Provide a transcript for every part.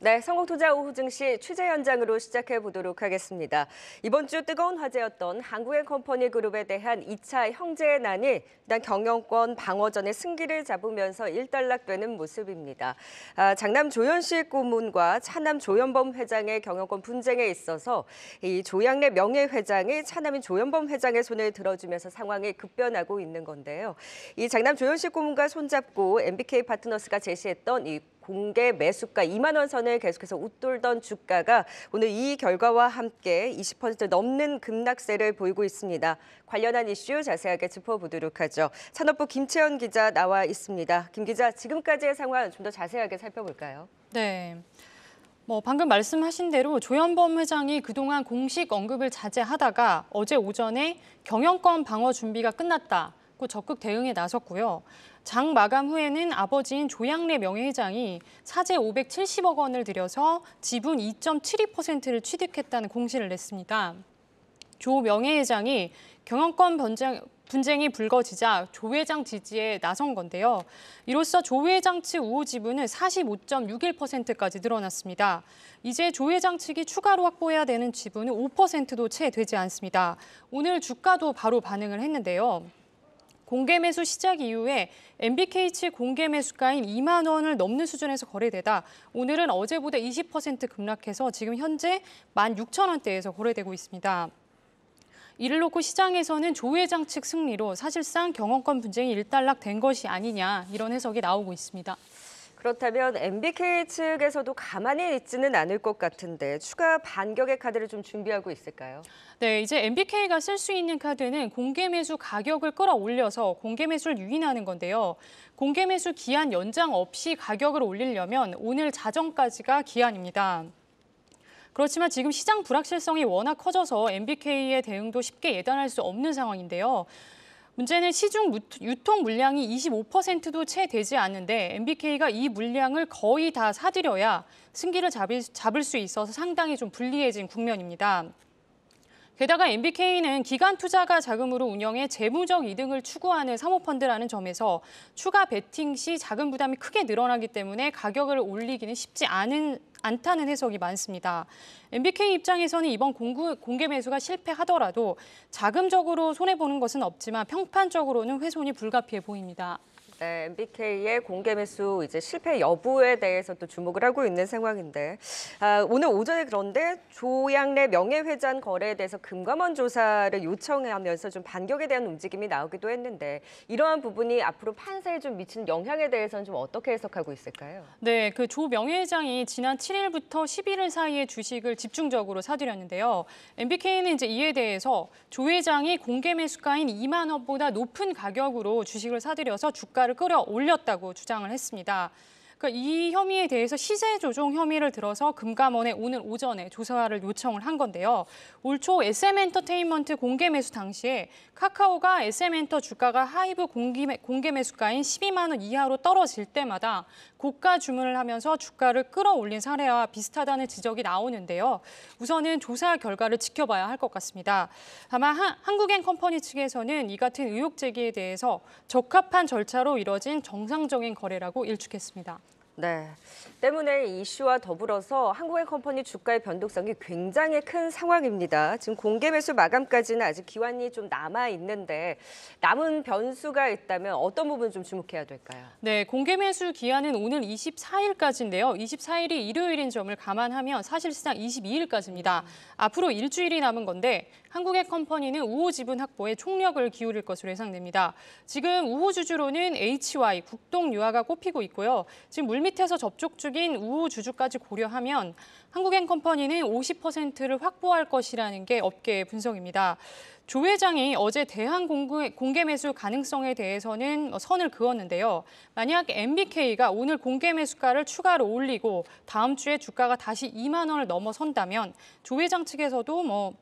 네, 성공투자 오후 증시 취재 현장으로 시작해 보도록 하겠습니다. 이번 주 뜨거운 화제였던 한국앤컴퍼니 그룹에 대한 2차 형제의 난이 일단 경영권 방어전의 승기를 잡으면서 일단락되는 모습입니다. 아, 장남 조현식 고문과 차남 조현범 회장의 경영권 분쟁에 있어서 이 조양래 명예회장이 차남인 조현범 회장의 손을 들어주면서 상황이 급변하고 있는 건데요. 이 장남 조현식 고문과 손잡고 MBK 파트너스가 제시했던 이 공개 매수가 2만 원 선을 계속해서 웃돌던 주가가 오늘 이 결과와 함께 20% 넘는 급락세를 보이고 있습니다. 관련한 이슈 자세하게 짚어보도록 하죠. 산업부 김채연 기자 나와 있습니다. 김 기자, 지금까지의 상황 좀 더 자세하게 살펴볼까요? 네. 뭐 방금 말씀하신 대로 조현범 회장이 그동안 공식 언급을 자제하다가 어제 오전에 경영권 방어 준비가 끝났다. 받고 적극 대응에 나섰고요. 장 마감 후에는 아버지인 조양래 명예회장이 사제 570억 원을 들여서 지분 2.72%를 취득했다는 공시를 냈습니다. 조 명예회장이 경영권 변장, 분쟁이 불거지자 조 회장 지지에 나선 건데요. 이로써 조 회장 측 우호 지분은 45.61%까지 늘어났습니다. 이제 조 회장 측이 추가로 확보해야 되는 지분은 5%도 채 되지 않습니다. 오늘 주가도 바로 반응을 했는데요. 공개 매수 시작 이후에 MBK치 공개 매수가인 2만 원을 넘는 수준에서 거래되다 오늘은 어제보다 20% 급락해서 지금 현재 16,000원대에서 거래되고 있습니다. 이를 놓고 시장에서는 조 회장 측 승리로 사실상 경영권 분쟁이 일단락된 것이 아니냐 이런 해석이 나오고 있습니다. 그렇다면 MBK 측에서도 가만히 있지는 않을 것 같은데 추가 반격의 카드를 좀 준비하고 있을까요? 네, 이제 MBK가 쓸 수 있는 카드는 공개 매수 가격을 끌어올려서 공개 매수를 유인하는 건데요. 공개 매수 기한 연장 없이 가격을 올리려면 오늘 자정까지가 기한입니다. 그렇지만 지금 시장 불확실성이 워낙 커져서 MBK의 대응도 쉽게 예단할 수 없는 상황인데요. 문제는 시중 유통 물량이 25%도 채 되지 않는데 MBK가 이 물량을 거의 다 사들여야 승기를 잡을 수 있어서 상당히 좀 불리해진 국면입니다. 게다가 MBK는 기관 투자가 자금으로 운영해 재무적 이득을 추구하는 사모펀드라는 점에서 추가 베팅 시 자금 부담이 크게 늘어나기 때문에 가격을 올리기는 쉽지 않은, 않다는 해석이 많습니다. MBK 입장에서는 이번 공구, 공개 매수가 실패하더라도 자금적으로 손해보는 것은 없지만 평판적으로는 훼손이 불가피해 보입니다. 네, MBK의 공개 매수 이제 실패 여부에 대해서 또 주목을 하고 있는 상황인데 아, 오늘 오전에 그런데 조양래 명예회장 거래에 대해서 금감원 조사를 요청하면서 좀 반격에 대한 움직임이 나오기도 했는데 이러한 부분이 앞으로 판세에 좀 미치는 영향에 대해서는 좀 어떻게 해석하고 있을까요? 네, 그조 명예회장이 지난 7일부터 11일 사이에 주식을 집중적으로 사들였는데요. MBK는 이제 이에 대해서 조 회장이 공개 매수가인 2만 원보다 높은 가격으로 주식을 사들여서 주가 물가를 끌어올렸다고 주장을 했습니다. 그러니까 이 혐의에 대해서 시세 조종 혐의를 들어서 금감원에 오늘 오전에 조사를 요청을 한 건데요. 올 초 SM엔터테인먼트 공개 매수 당시에 카카오가 SM엔터 주가가 하이브 공개 매수가인 12만 원 이하로 떨어질 때마다 고가 주문을 하면서 주가를 끌어올린 사례와 비슷하다는 지적이 나오는데요. 우선은 조사 결과를 지켜봐야 할 것 같습니다. 다만 한국엔 컴퍼니 측에서는 이 같은 의혹 제기에 대해서 적합한 절차로 이뤄진 정상적인 거래라고 일축했습니다. 네. 때문에 이슈와 더불어서 한국의 컴퍼니 주가의 변동성이 굉장히 큰 상황입니다. 지금 공개 매수 마감까지는 아직 기간이 좀 남아 있는데 남은 변수가 있다면 어떤 부분 좀 주목해야 될까요? 네, 공개 매수 기한은 오늘 24일까지인데요. 24일이 일요일인 점을 감안하면 사실상 22일까지입니다. 음. 앞으로 일주일이 남은 건데 한국의 컴퍼니는 우호 지분 확보에 총력을 기울일 것으로 예상됩니다. 지금 우호 주주로는 HY 국동 유화가 꼽히고 있고요. 지금 물밑 밑에서 접촉 중인 우후 주주까지 고려하면 한국엔컴퍼니는 50%를 확보할 것이라는 게 업계의 분석입니다. 조 회장이 어제 대한 공개 매수 가능성에 대해서는 선을 그었는데요. 만약 MBK가 오늘 공개 매수가를 추가로 올리고 다음 주에 주가가 다시 2만 원을 넘어선다면 조 회장 측에서도 뭐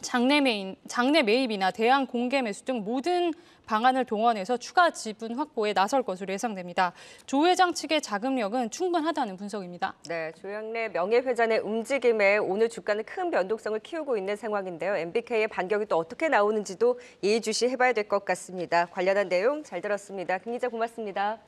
장내 매입, 장내 매입이나 대안 공개 매수 등 모든 방안을 동원해서 추가 지분 확보에 나설 것으로 예상됩니다. 조 회장 측의 자금력은 충분하다는 분석입니다. 네, 조양래 명예회장의 움직임에 오늘 주가는 큰 변동성을 키우고 있는 상황인데요. MBK의 반격이 또 어떻게 나오는지도 예의주시해봐야 될 것 같습니다. 관련한 내용 잘 들었습니다. 김 기자 고맙습니다.